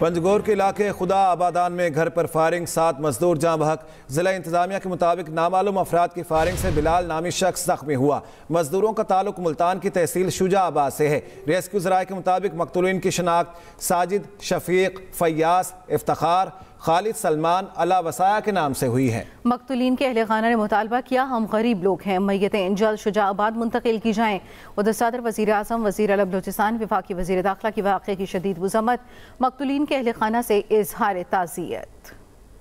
पंजगौर के इलाके खुदा आबादान में घर पर फायरिंग सात मजदूर जहाँ बहक जिला इंतजामिया के मुताबिक नामालूम अफराद की फायरिंग से बिलाल नामी शख्स जख्मी हुआ मजदूरों का ताल्लुक मुल्तान की तहसील शुजा आबाद से है रेस्क्यू जराये के मुताबिक मकतूलिन की शनाख्त साजिद शफीक फयास इफ्तार खालिद सलमान अला वसाया के नाम से हुई है मकतुलीन के अहल खाना ने मुतालबा किया हम गरीब लोग हैं मैतें जल्द शुजाबाद मुंतकिल की जाएँ उधर सदर वजी अजम वजी अल बलोचिस्तान विफाकी वजी दाखिला की वाक़े की शदीद मजम्मत मकतुलीन के अहल खाना से इजहार ताज़ियत